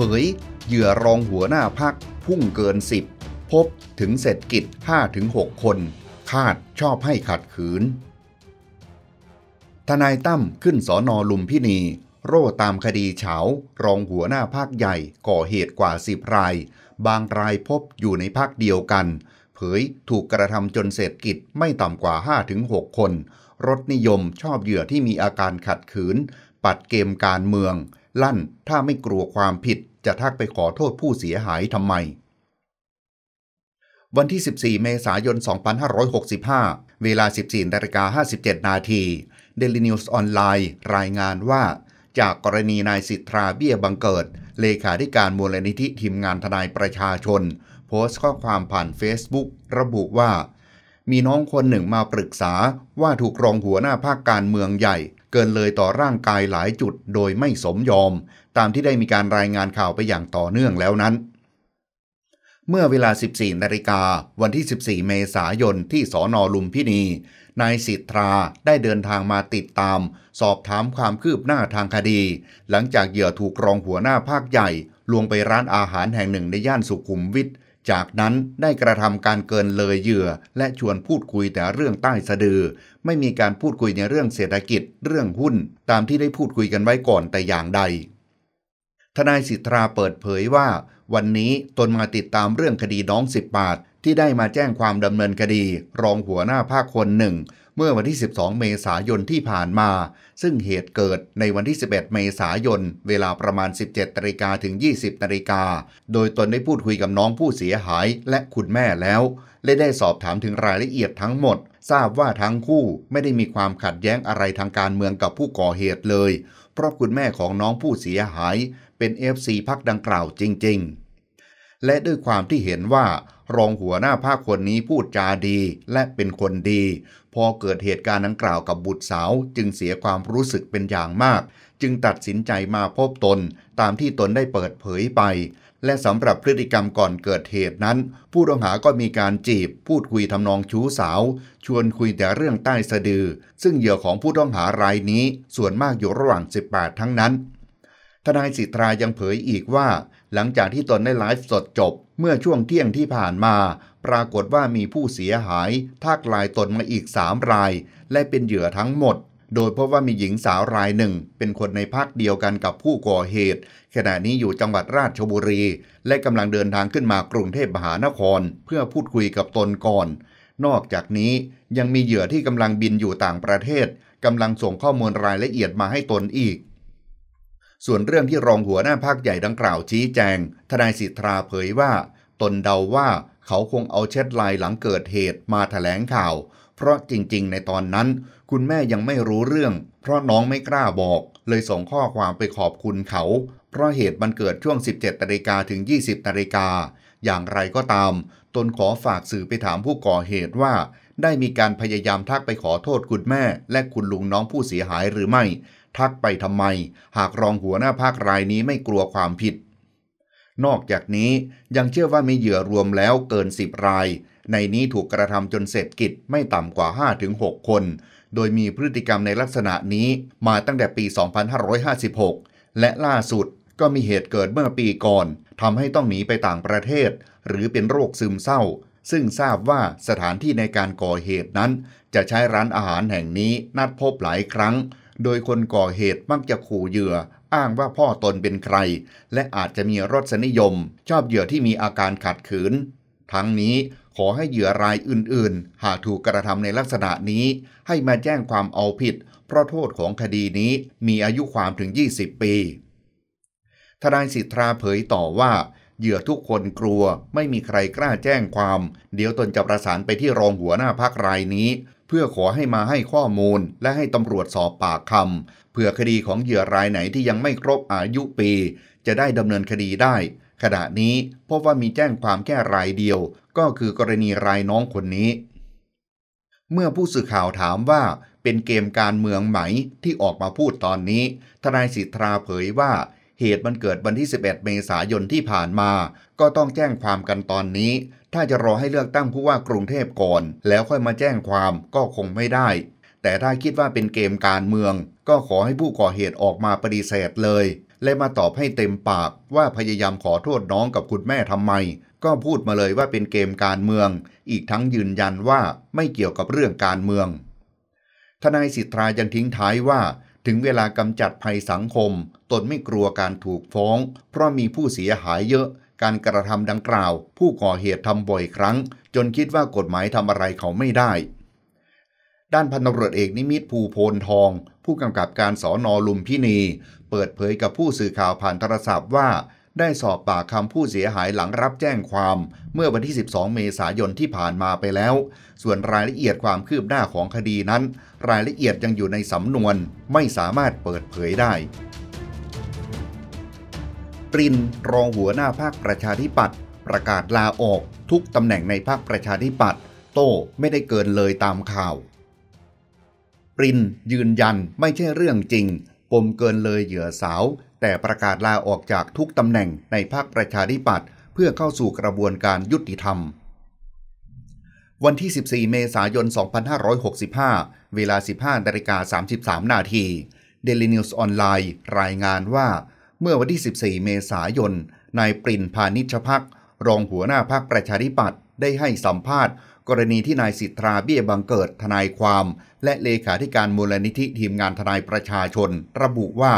ผยเหยื่อรองหัวหน้าพักพุ่งเกิน 10 พบถึงเศรษฐกิจ 5-6 คน คาดชอบให้ขัดขืน ทนายตั้มขึ้นสอนอลุมพินี โร่ตามคดีเฉา รองหัวหน้าภาคใหญ่ก่อเหตุกว่า 10ราย บางรายพบอยู่ในภาคเดียวกัน เผยถูกกระทำจนเศรษฐกิจไม่ต่ำกว่า 5-6 คน รถนิยมชอบเหยื่อที่มีอาการขัดขืน ปัดเกมการเมืองลั่น ถ้าไม่กลัวความผิดจะทักไปขอโทษผู้เสียหายทำไมวันที่ 14 เมษายน 2565 เวลา 14นาฬิกา57นาทีเดลินิวส์ออนไลน์รายงานว่า จากกรณีนายสิทธาเบี้ยบังเกิด เลขาธิการมูลนิธิทีมงานทนายประชาชน โพสต์ข้อความผ่าน Facebook ระบุว่า มีน้องคนหนึ่งมาปรึกษาว่าถูกรองหัวหน้าภาคการเมืองใหญ่เกินเลยต่อร่างกายหลายจุดโดยไม่สมยอมตามที่ได้มีการรายงานข่าวไปอย่างต่อเนื่องแล้วนั้น เมื่อเวลา 14 นาฬิกาวันที่ 14 เมษายนที่สอนอลุมพินีนายสิทธาได้เดินทางมาติดตาม สอบถามความคืบหน้าทางคดี หลังจากเหยื่อถูกรองหัวหน้าภาคใหญ่ ลวงไปร้านอาหารแห่งหนึ่งในย่านสุขุมวิทจากนั้นได้กระทำการเกินเลยเหยื่อ และชวนพูดคุยแต่เรื่องใต้สะดือ ไม่มีการพูดคุยในเรื่องเศรษฐกิจเรื่องหุ้น ตามที่ได้พูดคุยกันไว้ก่อนแต่อย่างใด ทนายสิทธาเปิดเผยว่า วันนี้ตนมาติดตามเรื่องคดีน้องสิบบาท ที่ได้มาแจ้งความดำเนินคดีรองหัวหน้าภาคคนหนึ่งเมื่อวันที่ 12 เมษายนที่ผ่านมา ซึ่งเหตุเกิดในวันที่ 11 เมษายน เวลาประมาณ 17นาฬิกาถึง 20นาฬิกา โดยตนได้พูดคุยกับน้องผู้เสียหายและคุณแม่แล้วและได้สอบถามถึงรายละเอียดทั้งหมด ทราบว่าทั้งคู่ไม่ได้มีความขัดแย้งอะไรทางการเมืองกับผู้ก่อเหตุเลย เพราะคุณแม่ของน้องผู้เสียหายเป็น FC พักดังกล่าวจริงๆและด้วยความที่เห็นว่า รองหัวหน้าภาคคนนี้พูดจาดีและเป็นคนดี พอเกิดเหตุการณ์ดังกล่าวกับบุตรสาวจึงเสียความรู้สึกเป็นอย่างมาก จึงตัดสินใจมาพบตน ตามที่ตนได้เปิดเผยไป และสำหรับพฤติกรรมก่อนเกิดเหตุนั้น ผู้ต้องหาก็มีการจีบ พูดคุยทำนองชู้สาว ชวนคุยแต่เรื่องใต้สะดือ ซึ่งเหยื่อของผู้ต้องหารายนี้ ส่วนมากอยู่ระหว่าง 18 ทั้งนั้นทนายสิตรายังเผยอีกว่า หลังจากที่ตนได้ไลฟ์สดจบ เมื่อช่วงเที่ยงที่ผ่านมา ปรากฏว่ามีผู้เสียหายทักลายตนมาอีก3ราย และเป็นเหยื่อทั้งหมด โดยพบว่ามีหญิงสาวรายหนึ่ง เป็นคนในพักเดียวกันกับผู้ก่อเหตุ ขณะนี้อยู่จังหวัดราชบุรี และกำลังเดินทางขึ้นมากรุงเทพมหานครเพื่อพูดคุยกับตนก่อน นอกจากนี้ยังมีเหยื่อที่กำลังบินอยู่ต่างประเทศกำลังส่งข้อมูลรายละเอียดมาให้ตนอีกส่วนเรื่องที่รองหัวหน้าภาคใหญ่ดังกล่าวชี้แจง ทนายสิทธาเผยว่า ตนเดาว่าเขาคงเอาเช็ดลายหลังเกิดเหตุมาถแถลงข่าว เพราะจริงๆ ในตอนนั้น คุณแม่ยังไม่รู้เรื่อง เพราะน้องไม่กล้าบอก เลยส่งข้อความไปขอบคุณเขา เพราะเหตุมันเกิดช่วง 17นาฬิกาถึง 20นาฬิกา อย่างไรก็ตาม ตนขอฝากสื่อไปถามผู้ก่อเหตุว่า ได้มีการพยายามทักไปขอโทษคุณแม่ และคุณลุงน้องผู้เสียหายหรือไม่ทักไปทำไม หากรองหัวหน้าภาค รายนี้ไม่กลัวความผิด นอกจากนี้ยังเชื่อว่ามีเหยื่อรวมแล้วเกินสิบราย ในนี้ถูกกระทำจนเสร็จกิจไม่ต่ำกว่า 5-6 คน โดยมีพฤติกรรมในลักษณะนี้มาตั้งแต่ปี 2556 และล่าสุดก็มีเหตุเกิดเมื่อปีก่อนทำให้ต้องหนีไปต่างประเทศ หรือเป็นโรคซึมเศร้า ซึ่งทราบว่าสถานที่ในการก่อเหตุนั้น จะใช้ร้านอาหารแห่งนี้นัดพบหลายครั้งโดยคนก่อเหตุ มักจะขู่เหยื่อ อ้างว่าพ่อตนเป็นใคร และอาจจะมีรสนิยม ชอบเหยื่อที่มีอาการขัดขืนทั้งนี้ขอให้เหยื่อรายอื่นๆ หากถูกกระทำในลักษณะนี้ให้มาแจ้งความเอาผิดเพราะโทษของคดีนี้มีอายุความถึง 20 ปี ทนายสิทธาเผยต่อว่า เหยื่อทุกคนกลัวไม่มีใครกล้าแจ้งความ เดี๋ยวตนจะประสานไปที่รองหัวหน้าพักรายนี้เพื่อขอให้มาให้ข้อมูลและให้ตำรวจสอบปากคำเพื่อคดีของเหยื่อรายไหนที่ยังไม่ครบอายุปี จะได้ดำเนินคดีได้ ขณะนี้พบว่ามีแจ้งความแค่รายเดียว ก็คือกรณีรายน้องคนนี้ เมื่อผู้สื่อข่าวถามว่า เป็นเกมการเมืองไหมที่ออกมาพูดตอนนี้ ทนายสิทธาเผยว่า เหตุมันเกิดวันที่ 11เมษายนที่ผ่านมา ก็ต้องแจ้งความกันตอนนี้ถ้าจะรอให้เลือกตั้งผู้ว่ากรุงเทพก่อน แล้วค่อยมาแจ้งความก็คงไม่ได้ แต่ถ้าคิดว่าเป็นเกมการเมือง ก็ขอให้ผู้ก่อเหตุออกมาปฏิเสธเลย และมาตอบให้เต็มปากว่าพยายามขอโทษน้องกับคุณแม่ทำไม ก็พูดมาเลยว่าเป็นเกมการเมือง อีกทั้งยืนยันว่าไม่เกี่ยวกับเรื่องการเมือง ทนายสิทธายังทิ้งท้ายว่า ถึงเวลากำจัดภัยสังคมตนไม่กลัวการถูกฟ้อง เพราะมีผู้เสียหายเยอะการกระทำดังกล่าว ผู้ก่อเหตุทำบ่อยครั้ง จนคิดว่ากฎหมายทำอะไรเขาไม่ได้ ด้านพันตำรวจเอกนิมิตภูโพนทอง ผู้กำกับการสอนอลุมพินี เปิดเผยกับผู้สื่อข่าวผ่านโทรศัพท์ว่า ได้สอบปากคำผู้เสียหายหลังรับแจ้งความ เมื่อวันที่ 12 เมษายนที่ผ่านมาไปแล้ว ส่วนรายละเอียดความคืบหน้าของคดีนั้น รายละเอียดยังอยู่ในสำนวนไม่สามารถเปิดเผยได้ตรินรองหัวหน้าภาคประชาธิปัตย์ประกาศลาออกทุกตำแหน่งในภาคประชาธิปัตย์โต้ไม่ได้เกินเลยตามข่าว ปรินยืนยันไม่ใช่เรื่องจริงปมเกินเลยเหยื่อสาวแต่ประกาศลาออกจากทุกตำแหน่งในภาคประชาธิปัตย์เพื่อเข้าสู่กระบวนการยุติธรรม วันที่ 14 เมษายน 2565 เวลา 15นาฬิกา33นาทีเดลินิวส์ออนไลน์รายงานว่าเมื่อวันที่ 14 เมษายน นายปรินพาณิชพัก รองหัวหน้าพักประชาธิปัตย์ได้ให้สัมภาษณ์ กรณีที่นายสิทธาเบี้ยบังเกิดทนายความ และเลขาธิการมูลนิธิทีมงานทนายประชาชน ระบุว่า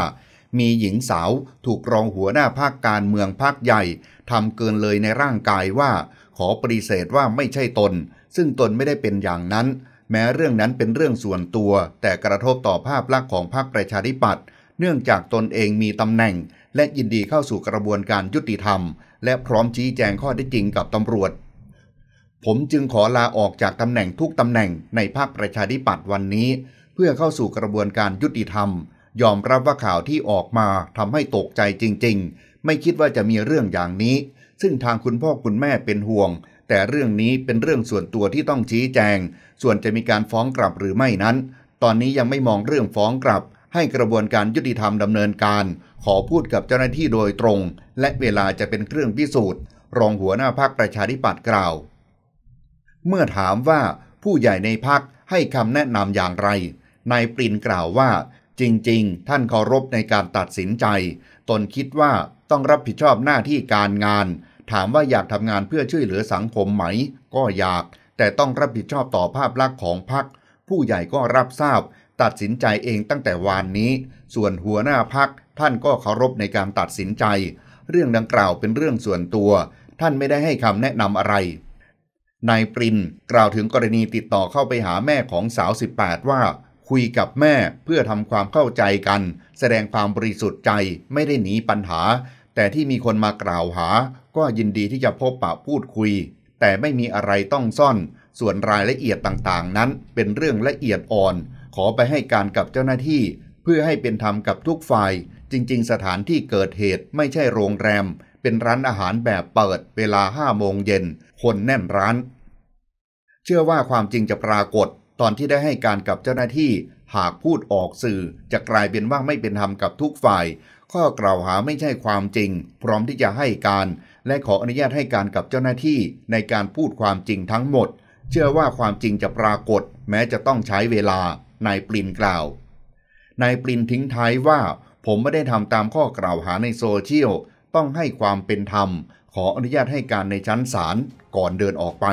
มีหญิงสาวถูกรองหัวหน้าภาคการเมืองภาคใหญ่ ทำเกินเลยในร่างกายว่า ขอปฏิเสธว่าไม่ใช่ตน ซึ่งตนไม่ได้เป็นอย่างนั้น แม้เรื่องนั้นเป็นเรื่องส่วนตัว แต่กระทบต่อภาพลักษณ์ของพรรคประชาธิปัตย์เนื่องจากตนเองมีตำแหน่งและยินดีเข้าสู่กระบวนการยุติธรรม และพร้อมชี้แจงข้อได้จริงกับตำรวจ ผมจึงขอลาออกจากตำแหน่งทุกตำแหน่งในภาคประชาธิปัตย์วันนี้เพื่อเข้าสู่กระบวนการยุติธรรม ยอมรับว่าข่าวที่ออกมาทำให้ตกใจจริงๆ ไม่คิดว่าจะมีเรื่องอย่างนี้ ซึ่งทางคุณพ่อคุณแม่เป็นห่วง แต่เรื่องนี้เป็นเรื่องส่วนตัวที่ต้องชี้แจง ส่วนจะมีการฟ้องกลับหรือไม่นั้น ตอนนี้ยังไม่มองเรื่องฟ้องกลับให้กระบวนการยุติธรรมดำเนินการ ขอพูดกับเจ้าหน้าที่โดยตรง และเวลาจะเป็นเครื่องพิสูจน์รองหัวหน้าพักประชาธิปัตย์กล่าว เมื่อถามว่าผู้ใหญ่ในพักให้คำแนะนำอย่างไรนายปรินกล่าวว่า จริง ๆ ท่านเคารพในการตัดสินใจ ตนคิดว่าต้องรับผิดชอบหน้าที่การงาน ถามว่าอยากทำงานเพื่อช่วยเหลือสังคมไหม ก็อยากแต่ต้องรับผิดชอบต่อภาพลักษณ์ของพรรคผู้ใหญ่ก็รับทราบตัดสินใจเองตั้งแต่วานนี้ ส่วนหัวหน้าพักท่านก็เคารพในการตัดสินใจ เรื่องดังกล่าวเป็นเรื่องส่วนตัว ท่านไม่ได้ให้คำแนะนำอะไร นายปรินกล่าวถึงกรณีติดต่อเข้าไปหาแม่ของสาว18ว่า คุยกับแม่เพื่อทำความเข้าใจกัน แสดงความบริสุทธิ์ใจไม่ได้หนีปัญหา แต่ที่มีคนมากล่าวหา ก็ยินดีที่จะพบปะพูดคุย แต่ไม่มีอะไรต้องซ่อน ส่วนรายละเอียดต่างๆ นั้น เป็นเรื่องละเอียดอ่อนขอไปให้การกับเจ้าหน้าที่ เพื่อให้เป็นธรรมกับทุกฝ่าย จริง ๆ สถานที่เกิดเหตุไม่ใช่โรงแรม เป็นร้านอาหารแบบเปิดเวลาห้าโมงเย็นคนแน่นร้าน เชื่อว่าความจริงจะปรากฏ ตอนที่ได้ให้การกับเจ้าหน้าที่ หากพูดออกสื่อ จะกลายเป็นว่าไม่เป็นธรรมกับทุกฝ่าย ข้อกล่าวหาไม่ใช่ความจริงพร้อมที่จะให้การ และขออนุญาตให้การกับเจ้าหน้าที่ในการพูดความจริงทั้งหมด เชื่อว่าความจริงจะปรากฏ แม้จะต้องใช้เวลานายปลินกล่าว นายปลินทิ้งท้ายว่า ผมไม่ได้ทำตามข้อกล่าวหาในโซเชียล ต้องให้ความเป็นธรรม ขออนุญาตให้การในชั้นศาลก่อนเดินออกไป